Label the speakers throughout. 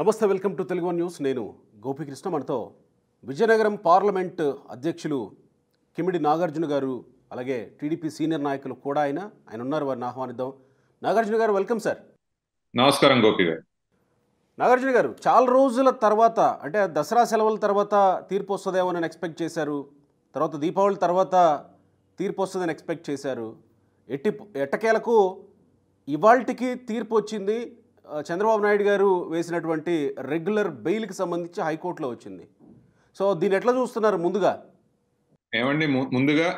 Speaker 1: నమస్తే welcome to Telugu news నేను గోపీకృష్ణ మనతో విజయనగరం పార్లమెంట్ అధ్యక్షులు కిమిడి నాగార్జున గారు అలాగే టీడీపీ సీనియర్ నాయకులు కూడా ఆయన ఆయన ఉన్నారు వారిని ఆహ్వానిద్దాం నాగార్జున గారు వెల్కమ్ సార్
Speaker 2: నమస్కారం గోపి గారు
Speaker 1: నాగార్జున గారు చాలా రోజుల తర్వాత అంటే దసరా సెలవుల తర్వాత తీర్పు వస్తుందేమో అని ఎక్స్పెక్ట్ చేశారు తర్వాత దీపావళి తర్వాత తీర్పు వస్తుందని ఎక్స్పెక్ట్ చేశారు ఎట్టి ఎట్టకేలకు ఇవాళకి తీర్పు వచ్చింది చంద్రబాబు నాయుడు గారు వేసినటువంటి రెగ్యులర్ బెయిల్కి సంబంధించి హైకోర్టులో వచ్చింది సో దీన్ని ఎట్లా చూస్తున్నారు ముందుగా
Speaker 2: ఏమండి ముందుగా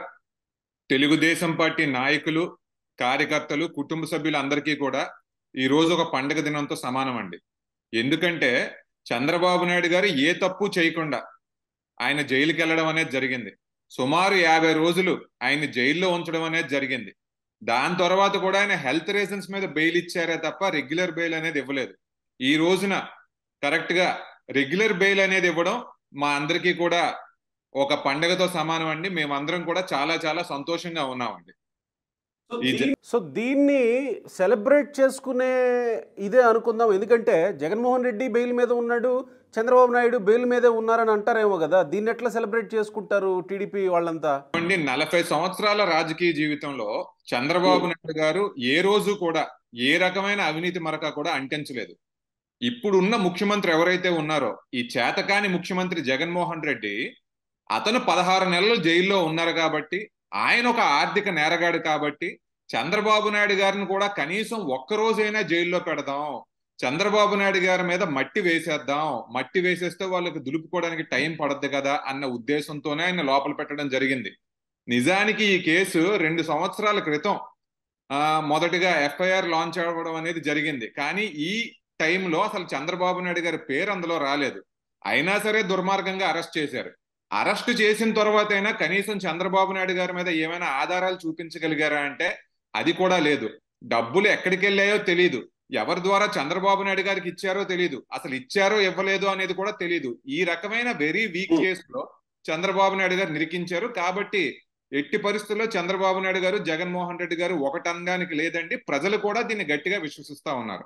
Speaker 2: తెలుగుదేశం పార్టీ నాయకులు కార్యకర్తలు కుటుంబ సభ్యులు అందరికీ కూడా ఈ రోజు ఒక పండగ దినంతో సమానం అండి ఎందుకంటే చంద్రబాబు నాయుడు గారు ఏ తప్పు చేయకుండా ఆయన జైలుకి వెళ్ళడం అనేది జరిగింది సుమారు యాభై రోజులు ఆయన జైల్లో ఉంచడం అనేది జరిగింది దాని తర్వాత కూడా ఆయన హెల్త్ రీజన్స్ మీద బెయిల్ ఇచ్చారే తప్ప రెగ్యులర్ బెయిల్ అనేది ఇవ్వలేదు ఈ రోజున కరెక్ట్ గా రెగ్యులర్ బెయిల్ అనేది ఇవ్వడం మా అందరికీ కూడా ఒక పండగతో సమానం అండి మేమందరం కూడా చాలా చాలా సంతోషంగా ఉన్నామండి
Speaker 1: సో దీన్ని సెలబ్రేట్ చేసుకునే ఇదే అనుకుందాం ఎందుకంటే జగన్మోహన్ రెడ్డి బెయిల్ మీద ఉన్నాడు చంద్రబాబు నాయుడు బెయిల్ మీదే ఉన్నారని అంటారేమో కదా దీన్ని ఎట్లా సెలబ్రేట్ చేసుకుంటారు టీడీపీ వాళ్ళంతా అండి నలభై
Speaker 2: సంవత్సరాల రాజకీయ జీవితంలో చంద్రబాబు నాయుడు గారు ఏ రోజు కూడా ఏ రకమైన అవినీతి మరక కూడా అంటించలేదు ఇప్పుడున్న ముఖ్యమంత్రి ఎవరైతే ఉన్నారో ఈ చేతకాని ముఖ్యమంత్రి జగన్మోహన్ రెడ్డి అతను పదహారు నెలలు జైల్లో ఉన్నారు కాబట్టి ఆయన ఒక ఆర్థిక నేరగాడు కాబట్టి చంద్రబాబు నాయుడు గారిని కూడా కనీసం ఒక్కరోజైనా జైల్లో పెడదాం చంద్రబాబు నాయుడు గారి మీద మట్టి వేసేద్దాం మట్టి వేసేస్తే వాళ్ళకి దులుపుకోవడానికి టైం పడద్దు కదా అన్న ఉద్దేశంతోనే ఆయన లోపల పెట్టడం జరిగింది నిజానికి ఈ కేసు రెండు సంవత్సరాల క్రితం మొదటగా ఎఫ్ఐఆర్ లాంచ్ అవ్వడం అనేది జరిగింది కానీ ఈ టైంలో అసలు చంద్రబాబు నాయుడు గారి పేరు అందులో రాలేదు అయినా సరే దుర్మార్గంగా అరెస్ట్ చేశారు అరెస్ట్ చేసిన తర్వాత అయినా కనీసం చంద్రబాబు నాయుడు గారి మీద ఏమైనా ఆధారాలు చూపించగలిగారా అంటే అది కూడా లేదు డబ్బులు ఎక్కడికి వెళ్ళాయో తెలియదు ఎవరి ద్వారా చంద్రబాబు నాయుడు గారికి ఇచ్చారో తెలియదు అసలు ఇచ్చారో ఇవ్వలేదు అనేది కూడా తెలియదు ఈ రకమైన వెరీ వీక్ కేసులో చంద్రబాబు నాయుడు గారు నిరికించారు కాబట్టి ఎట్టి పరిస్థితుల్లో చంద్రబాబు నాయుడు గారు జగన్మోహన్ రెడ్డి గారు ఒకటనడానికి లేదండి ప్రజలు కూడా దీన్ని గట్టిగా విశ్వసిస్తా ఉన్నారు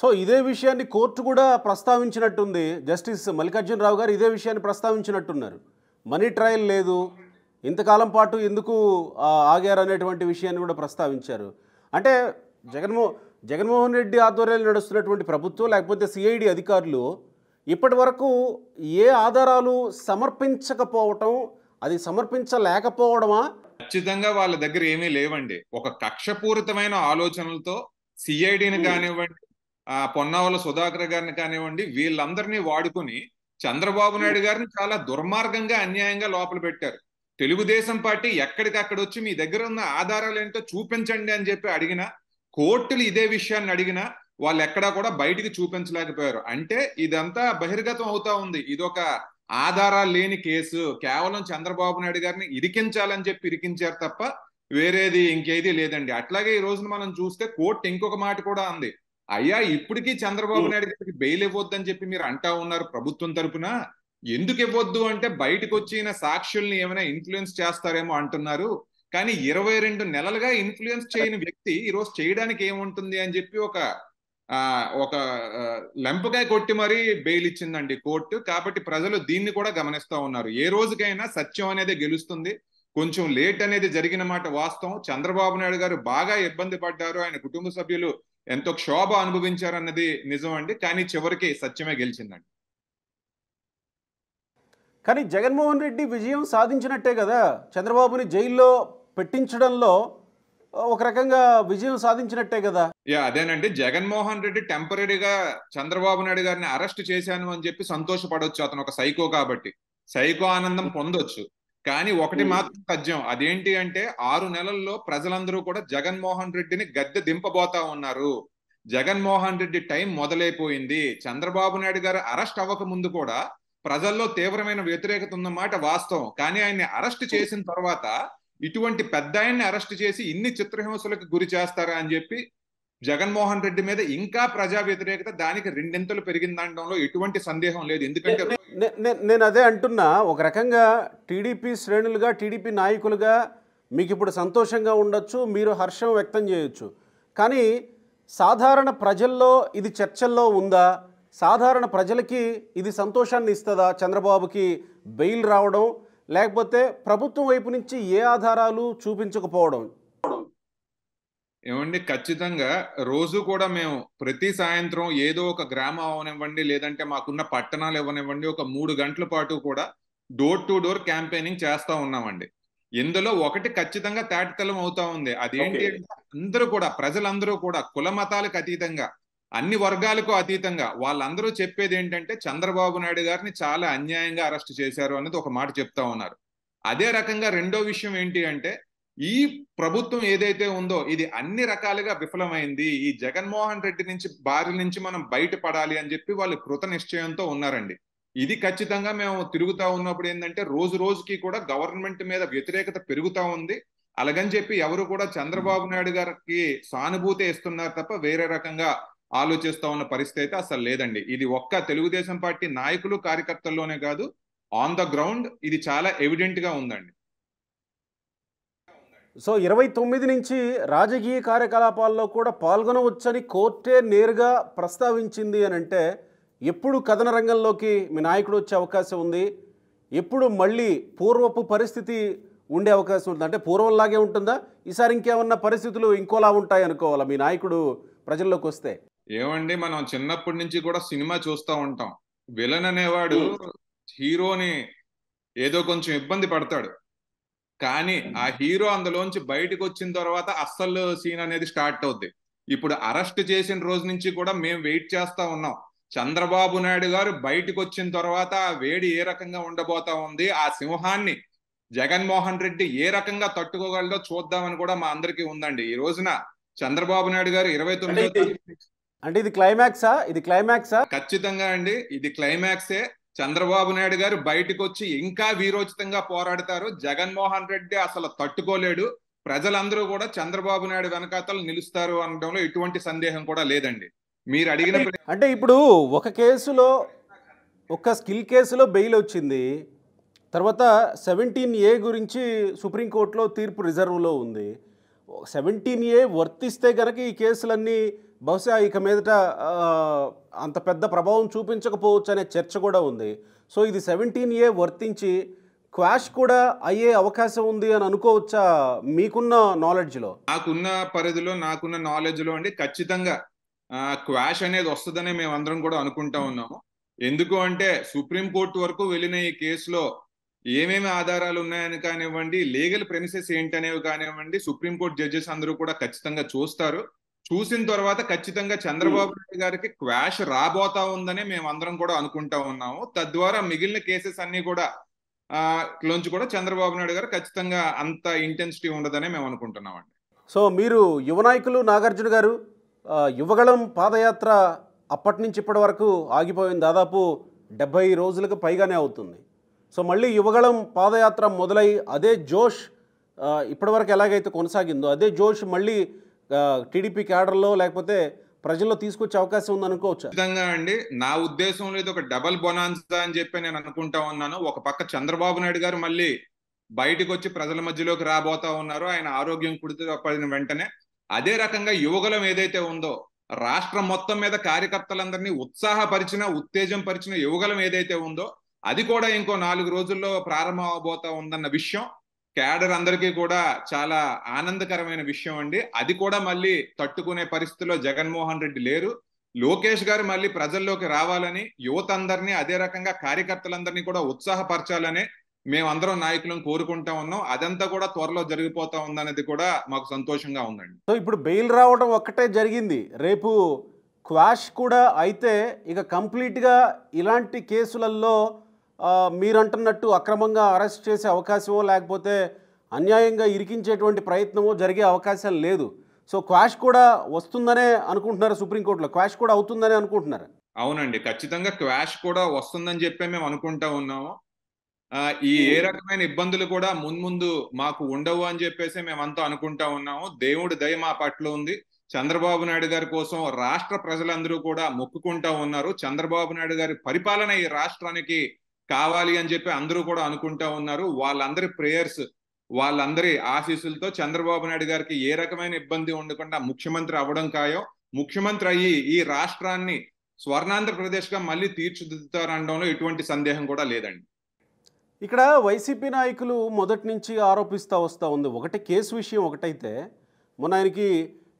Speaker 1: సో ఇదే విషయాన్ని కోర్టు కూడా ప్రస్తావించినట్టుంది జస్టిస్ మల్లికార్జున రావు గారు ఇదే విషయాన్ని ప్రస్తావించినట్టున్నారు మనీ ట్రయల్ లేదు ఇంతకాలం పాటు ఎందుకు ఆగారు అనేటువంటి విషయాన్ని కూడా ప్రస్తావించారు అంటే జగన్మో జగన్మోహన్ రెడ్డి ఆధ్వర్యంలో నడుస్తున్నటువంటి ప్రభుత్వం లేకపోతే సిఐడి అధికారులు ఇప్పటి వరకు ఏ ఆధారాలు సమర్పించకపోవటం అది సమర్పించలేకపోవడమా
Speaker 2: ఖచ్చితంగా వాళ్ళ దగ్గర ఏమీ లేవండి ఒక కక్షపూరితమైన ఆలోచనలతో సిఐడిని కానివ్వండి పొన్నావల సుధాకర్ గారిని కానివ్వండి వీళ్ళందరినీ వాడుకుని చంద్రబాబు నాయుడు గారిని చాలా దుర్మార్గంగా అన్యాయంగా లోపల పెట్టారు తెలుగుదేశం పార్టీ ఎక్కడికక్కడొచ్చి వచ్చి మీ దగ్గర ఉన్న ఆధారాలు ఏంటో చూపించండి అని చెప్పి అడిగినా కోర్టులు ఇదే విషయాన్ని అడిగినా వాళ్ళు ఎక్కడా కూడా బయటికి చూపించలేకపోయారు అంటే ఇదంతా బహిర్గతం అవుతా ఉంది ఇదొక ఆధారాలు లేని కేసు కేవలం చంద్రబాబు నాయుడు గారిని ఇరికించాలని చెప్పి ఇరికించారు తప్ప వేరేది ఇంకేది లేదండి అట్లాగే ఈ రోజున మనం చూస్తే కోర్టు ఇంకొక మాట కూడా అంది అయ్యా ఇప్పటికీ చంద్రబాబు నాయుడు గారికి బెయిల్ ఇవ్వద్దని చెప్పి మీరు అంటా ఉన్నారు ప్రభుత్వం తరపున ఎందుకు ఇవ్వద్దు అంటే బయటకు వచ్చిన సాక్షుల్ని ఏమైనా ఇన్ఫ్లుయెన్స్ చేస్తారేమో అంటున్నారు కానీ ఇరవై రెండు నెలలుగా ఇన్ఫ్లుయెన్స్ చేయని వ్యక్తి ఈరోజు చేయడానికి ఏముంటుంది అని చెప్పి ఒక ఒక లెంపకాయ కొట్టి మరీ బెయిల్ ఇచ్చిందండి కోర్టు కాబట్టి ప్రజలు దీన్ని కూడా గమనిస్తూ ఉన్నారు ఏ రోజుకైనా సత్యం అనేది గెలుస్తుంది కొంచెం లేట్ అనేది జరిగిన మాట వాస్తవం చంద్రబాబు నాయుడు గారు బాగా ఇబ్బంది పడ్డారు ఆయన కుటుంబ సభ్యులు ఎంతో క్షోభ అనుభవించారు అన్నది నిజం అండి కానీ చివరికి సత్యమే గెలిచిందండి
Speaker 1: కానీ జగన్మోహన్ రెడ్డి విజయం సాధించినట్టే కదా చంద్రబాబుని జైల్లో పెట్టించడంలో ఒక రకంగా విజయం సాధించినట్టే కదా
Speaker 2: యా అదేనండి జగన్మోహన్ రెడ్డి టెంపరీగా చంద్రబాబు నాయుడు గారిని అరెస్ట్ చేశాను అని చెప్పి సంతోషపడవచ్చు అతను ఒక సైకో కాబట్టి సైకో ఆనందం పొందొచ్చు కానీ ఒకటి మాత్రం తథ్యం అదేంటి అంటే ఆరు నెలల్లో ప్రజలందరూ కూడా జగన్మోహన్ రెడ్డిని గద్దె దింపబోతా ఉన్నారు జగన్మోహన్ రెడ్డి టైం మొదలైపోయింది చంద్రబాబు నాయుడు గారు అరెస్ట్ అవ్వక ముందు కూడా ప్రజల్లో తీవ్రమైన వ్యతిరేకత ఉన్నమాట వాస్తవం కానీ ఆయన్ని అరెస్ట్ చేసిన తర్వాత ఇటువంటి పెద్ద ఆయన్ని అరెస్ట్ చేసి ఇన్ని చిత్రహింసలకు గురి చేస్తారా అని చెప్పి జగన్మోహన్ రెడ్డి మీద ఇంకా ప్రజా వ్యతిరేకత దానికి రెండింతలు పెరిగిందనడంలో ఎటువంటి సందేహం లేదు ఎందుకంటే
Speaker 1: నేను అదే అంటున్నా ఒక రకంగా టీడీపీ శ్రేణులుగా టీడీపీ నాయకులుగా మీకు ఇప్పుడు సంతోషంగా ఉండొచ్చు మీరు హర్షం వ్యక్తం చేయొచ్చు కానీ సాధారణ ప్రజల్లో ఇది చర్చల్లో ఉందా సాధారణ ప్రజలకి ఇది సంతోషాన్ని ఇస్తుందా చంద్రబాబుకి బెయిల్ రావడం లేకపోతే ప్రభుత్వం వైపు నుంచి ఏ ఆధారాలు చూపించకపోవడం
Speaker 2: ఏమండి ఖచ్చితంగా రోజు కూడా మేము ప్రతి సాయంత్రం ఏదో ఒక గ్రామం అవనివ్వండి లేదంటే మాకున్న పట్టణాలు ఇవ్వనివ్వండి ఒక మూడు గంటల పాటు కూడా డోర్ టు డోర్ క్యాంపెయినింగ్ చేస్తూ ఉన్నామండి ఇందులో ఒకటి ఖచ్చితంగా తేటతలం అవుతా ఉంది అదేంటి అందరూ కూడా ప్రజలందరూ కూడా కుల మతాలకు అతీతంగా అన్ని వర్గాలకు అతీతంగా వాళ్ళందరూ చెప్పేది ఏంటంటే చంద్రబాబు నాయుడు గారిని చాలా అన్యాయంగా అరెస్ట్ చేశారు అనేది ఒక మాట చెప్తా ఉన్నారు అదే రకంగా రెండో విషయం ఏంటి అంటే ఈ ప్రభుత్వం ఏదైతే ఉందో ఇది అన్ని రకాలుగా విఫలమైంది ఈ జగన్మోహన్ రెడ్డి నుంచి బారి నుంచి మనం బయటపడాలి అని చెప్పి వాళ్ళు కృత నిశ్చయంతో ఉన్నారండి ఇది ఖచ్చితంగా మేము తిరుగుతా ఉన్నప్పుడు ఏంటంటే రోజు రోజుకి కూడా గవర్నమెంట్ మీద వ్యతిరేకత పెరుగుతా ఉంది అలాగని చెప్పి ఎవరు కూడా చంద్రబాబు నాయుడు గారికి సానుభూతి ఇస్తున్నారు తప్ప వేరే రకంగా ఆలోచిస్తా ఉన్న పరిస్థితి అయితే అసలు లేదండి ఇది ఒక్క తెలుగుదేశం పార్టీ నాయకులు కార్యకర్తల్లోనే కాదు ఆన్ ద గ్రౌండ్ ఇది చాలా ఎవిడెంట్ గా ఉందండి
Speaker 1: సో ఇరవై తొమ్మిది నుంచి రాజకీయ కార్యకలాపాల్లో కూడా పాల్గొనవచ్చని కోర్టే నేరుగా ప్రస్తావించింది అని అంటే ఎప్పుడు కథన రంగంలోకి మీ నాయకుడు వచ్చే అవకాశం ఉంది ఎప్పుడు మళ్ళీ పూర్వపు పరిస్థితి ఉండే అవకాశం ఉంటుంది అంటే పూర్వంలాగే ఉంటుందా ఈసారి ఇంకేమన్నా పరిస్థితులు ఇంకోలా ఉంటాయి అనుకోవాలా మీ నాయకుడు ప్రజల్లోకి వస్తే
Speaker 2: ఏమండి మనం చిన్నప్పటి నుంచి కూడా సినిమా చూస్తూ ఉంటాం విలన్ అనేవాడు హీరోని ఏదో కొంచెం ఇబ్బంది పడతాడు కానీ ఆ హీరో అందులోంచి బయటకు వచ్చిన తర్వాత అస్సలు సీన్ అనేది స్టార్ట్ అవుద్ది ఇప్పుడు అరెస్ట్ చేసిన రోజు నుంచి కూడా మేము వెయిట్ చేస్తా ఉన్నాం చంద్రబాబు నాయుడు గారు బయటకు వచ్చిన తర్వాత ఆ వేడి ఏ రకంగా ఉండబోతా ఉంది ఆ సింహాన్ని జగన్మోహన్ రెడ్డి ఏ రకంగా తట్టుకోగలడో చూద్దామని కూడా మా అందరికీ ఉందండి ఈ రోజున చంద్రబాబు నాయుడు గారు ఇరవై తొమ్మిది
Speaker 1: అంటే ఇది క్లైమాక్సా ఇది క్లైమాక్సా
Speaker 2: ఖచ్చితంగా అండి ఇది క్లైమాక్సే చంద్రబాబు నాయుడు గారు బయటకు వచ్చి ఇంకా వీరోచితంగా పోరాడతారు జగన్మోహన్ రెడ్డి అసలు తట్టుకోలేడు ప్రజలందరూ కూడా చంద్రబాబు నాయుడు వెనకాతలు నిలుస్తారు అనడంలో ఎటువంటి సందేహం కూడా లేదండి మీరు అడిగిన
Speaker 1: అంటే ఇప్పుడు ఒక కేసులో ఒక స్కిల్ కేసులో బెయిల్ వచ్చింది తర్వాత సెవెంటీన్ ఏ గురించి సుప్రీంకోర్టులో తీర్పు రిజర్వ్లో ఉంది సెవెంటీన్ ఏ వర్తిస్తే కనుక ఈ కేసులన్నీ బహుశా ఇక మీదట అంత పెద్ద ప్రభావం చూపించకపోవచ్చు అనే చర్చ కూడా ఉంది సో ఇది సెవెంటీన్ ఏ వర్తించి క్వాష్ కూడా అయ్యే అవకాశం ఉంది అని అనుకోవచ్చా మీకున్న నాలెడ్జ్లో నాకున్న
Speaker 2: పరిధిలో నాకున్న నాలెడ్జ్లో అండి ఖచ్చితంగా క్వాష్ అనేది వస్తుందని మేము అందరం కూడా అనుకుంటా ఉన్నాము ఎందుకు అంటే సుప్రీంకోర్టు వరకు వెళ్ళిన ఈ కేసులో ఏమేమి ఆధారాలు ఉన్నాయని కానివ్వండి లీగల్ ప్రెమిసెస్ ఏంటనేవి కానివ్వండి సుప్రీంకోర్టు జడ్జెస్ అందరూ కూడా ఖచ్చితంగా చూస్తారు చూసిన తర్వాత ఖచ్చితంగా చంద్రబాబు నాయుడు గారికి క్వాష్ రాబోతా ఉందని మేము అందరం కూడా అనుకుంటా ఉన్నాము తద్వారా మిగిలిన కేసెస్ అన్ని కూడా లోంచి కూడా చంద్రబాబు నాయుడు గారు ఖచ్చితంగా అంత ఇంటెన్సిటీ ఉండదని మేము అనుకుంటున్నామండి
Speaker 1: సో మీరు యువ నాయకులు నాగార్జున గారు యువగళం పాదయాత్ర అప్పటి నుంచి ఇప్పటి వరకు ఆగిపోయింది దాదాపు డెబ్బై రోజులకు పైగానే అవుతుంది సో మళ్ళీ యువగళం పాదయాత్ర మొదలై అదే జోష్ ఇప్పటివరకు ఎలాగైతే కొనసాగిందో అదే జోష్ మళ్ళీ టీడీపీ క్యాడర్లో లేకపోతే ప్రజల్లో తీసుకొచ్చే అవకాశం ఉంది అనుకోవచ్చు ఖచ్చితంగా
Speaker 2: అండి నా ఉద్దేశం లేదు ఒక డబల్ బొనాన్సా అని చెప్పి నేను అనుకుంటా ఉన్నాను ఒక పక్క చంద్రబాబు నాయుడు గారు మళ్ళీ బయటకు వచ్చి ప్రజల మధ్యలోకి రాబోతా ఉన్నారు ఆయన ఆరోగ్యం కుడిపడిన వెంటనే అదే రకంగా యువకులం ఏదైతే ఉందో రాష్ట్రం మొత్తం మీద కార్యకర్తలందరినీ ఉత్సాహపరిచిన ఉత్తేజం పరిచిన యువకులం ఏదైతే ఉందో అది కూడా ఇంకో నాలుగు రోజుల్లో ప్రారంభం అవబోతా ఉందన్న విషయం క్యాడర్ అందరికీ కూడా చాలా ఆనందకరమైన విషయం అండి అది కూడా మళ్ళీ తట్టుకునే పరిస్థితిలో జగన్మోహన్ రెడ్డి లేరు లోకేష్ గారు మళ్ళీ ప్రజల్లోకి రావాలని యువత అందరినీ అదే రకంగా కార్యకర్తలందరినీ కూడా ఉత్సాహపరచాలని మేమందరం నాయకులను కోరుకుంటా ఉన్నాం అదంతా కూడా త్వరలో జరిగిపోతా ఉందనేది కూడా మాకు సంతోషంగా ఉందండి
Speaker 1: సో ఇప్పుడు బెయిల్ రావడం ఒక్కటే జరిగింది రేపు క్వాష్ కూడా అయితే ఇక కంప్లీట్గా ఇలాంటి కేసులలో మీరంటున్నట్టు అక్రమంగా అరెస్ట్ చేసే అవకాశమో లేకపోతే అన్యాయంగా ఇరికించేటువంటి ప్రయత్నమో జరిగే అవకాశం లేదు సో క్వాష్ కూడా వస్తుందనే అనుకుంటున్నారు సుప్రీంకోర్టులో క్వాష్ కూడా అవుతుందనే అనుకుంటున్నారు
Speaker 2: అవునండి ఖచ్చితంగా క్వాష్ కూడా వస్తుందని చెప్పి మేము అనుకుంటా ఉన్నాము ఈ ఏ hmm. రకమైన ఇబ్బందులు కూడా ముందు మాకు ఉండవు అని చెప్పేసి మేమంతా అనుకుంటా ఉన్నాము దేవుడి దయ మా పట్ల ఉంది చంద్రబాబు నాయుడు గారి కోసం రాష్ట్ర ప్రజలందరూ కూడా మొక్కుకుంటా ఉన్నారు చంద్రబాబు నాయుడు గారి పరిపాలన ఈ రాష్ట్రానికి కావాలి అని చెప్పి అందరూ కూడా అనుకుంటా ఉన్నారు వాళ్ళందరి ప్రేయర్స్ వాళ్ళందరి ఆశీస్సులతో చంద్రబాబు నాయుడు గారికి ఏ రకమైన ఇబ్బంది ఉండకుండా ముఖ్యమంత్రి అవ్వడం కాయో ముఖ్యమంత్రి అయ్యి ఈ రాష్ట్రాన్ని స్వర్ణాంధ్రప్రదేశ్గా మళ్ళీ తీర్చిదిద్దుతారనడంలో ఎటువంటి సందేహం కూడా లేదండి
Speaker 1: ఇక్కడ వైసీపీ నాయకులు మొదటి నుంచి ఆరోపిస్తూ వస్తూ ఉంది ఒకటి కేసు విషయం ఒకటైతే మొన్న ఆయనకి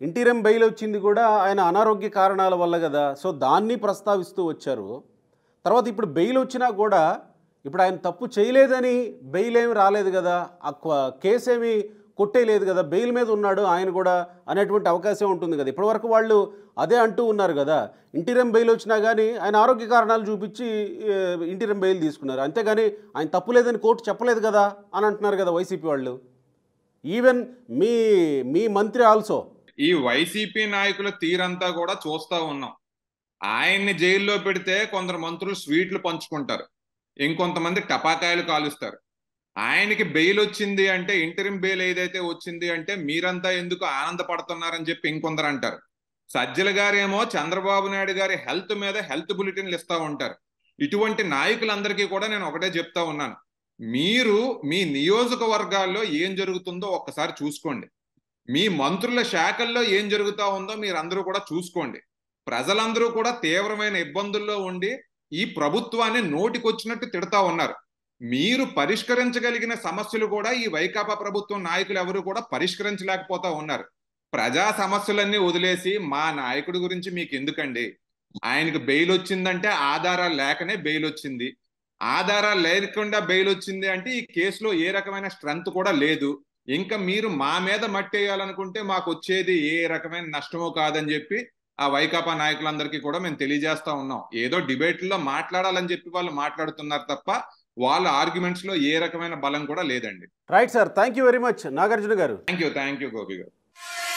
Speaker 1: ఇంటీరియం బెయిల్ వచ్చింది కూడా ఆయన అనారోగ్య కారణాల వల్ల కదా సో దాన్ని ప్రస్తావిస్తూ వచ్చారు తర్వాత ఇప్పుడు బెయిల్ వచ్చినా కూడా ఇప్పుడు ఆయన తప్పు చేయలేదని బెయిల్ ఏమి రాలేదు కదా ఆ కేసు ఏమి కొట్టేయలేదు కదా బెయిల్ మీద ఉన్నాడు ఆయన కూడా అనేటువంటి అవకాశం ఉంటుంది కదా ఇప్పటివరకు వాళ్ళు అదే అంటూ ఉన్నారు కదా ఇంటీరియం బెయిల్ వచ్చినా కానీ ఆయన ఆరోగ్య కారణాలు చూపించి ఇంటీరియం బెయిల్ తీసుకున్నారు అంతేగాని ఆయన తప్పు లేదని కోర్టు చెప్పలేదు కదా అని అంటున్నారు కదా వైసీపీ వాళ్ళు ఈవెన్ మీ మీ మంత్రి ఆల్సో
Speaker 2: ఈ వైసీపీ నాయకుల తీరంతా కూడా చూస్తూ ఉన్నాం ఆయన్ని జైల్లో పెడితే కొందరు మంత్రులు స్వీట్లు పంచుకుంటారు ఇంకొంతమంది టపాకాయలు కాలుస్తారు ఆయనకి బెయిల్ వచ్చింది అంటే ఇంటరిం బెయిల్ ఏదైతే వచ్చింది అంటే మీరంతా ఎందుకు ఆనందపడుతున్నారని చెప్పి ఇంకొందరు అంటారు సజ్జల గారేమో చంద్రబాబు నాయుడు గారి హెల్త్ మీద హెల్త్ బులెటిన్లు ఇస్తూ ఉంటారు ఇటువంటి నాయకులందరికీ కూడా నేను ఒకటే చెప్తా ఉన్నాను మీరు మీ నియోజకవర్గాల్లో ఏం జరుగుతుందో ఒక్కసారి చూసుకోండి మీ మంత్రుల శాఖల్లో ఏం జరుగుతూ ఉందో మీరందరూ కూడా చూసుకోండి ప్రజలందరూ కూడా తీవ్రమైన ఇబ్బందుల్లో ఉండి ఈ ప్రభుత్వాన్ని నోటికొచ్చినట్టు తిడతా ఉన్నారు మీరు పరిష్కరించగలిగిన సమస్యలు కూడా ఈ వైకాపా ప్రభుత్వం నాయకులు ఎవరు కూడా పరిష్కరించలేకపోతా ఉన్నారు ప్రజా సమస్యలన్నీ వదిలేసి మా నాయకుడి గురించి మీకు ఎందుకండి ఆయనకు బెయిల్ వచ్చిందంటే ఆధారాలు లేకనే బెయిల్ వచ్చింది ఆధారాలు లేకుండా బెయిల్ వచ్చింది అంటే ఈ కేసులో ఏ రకమైన స్ట్రెంగ్త్ కూడా లేదు ఇంకా మీరు మా మీద మట్టి వేయాలనుకుంటే మాకు వచ్చేది ఏ రకమైన నష్టమో కాదని చెప్పి ఆ వైకాపా నాయకులందరికీ కూడా మేము తెలియజేస్తా ఉన్నాం ఏదో డిబేట్లో మాట్లాడాలని చెప్పి వాళ్ళు మాట్లాడుతున్నారు తప్ప వాళ్ళ ఆర్గ్యుమెంట్స్ లో ఏ రకమైన బలం కూడా లేదండి
Speaker 1: right sir thank you very much Nagarjuna garu thank you thank you Gopi గారు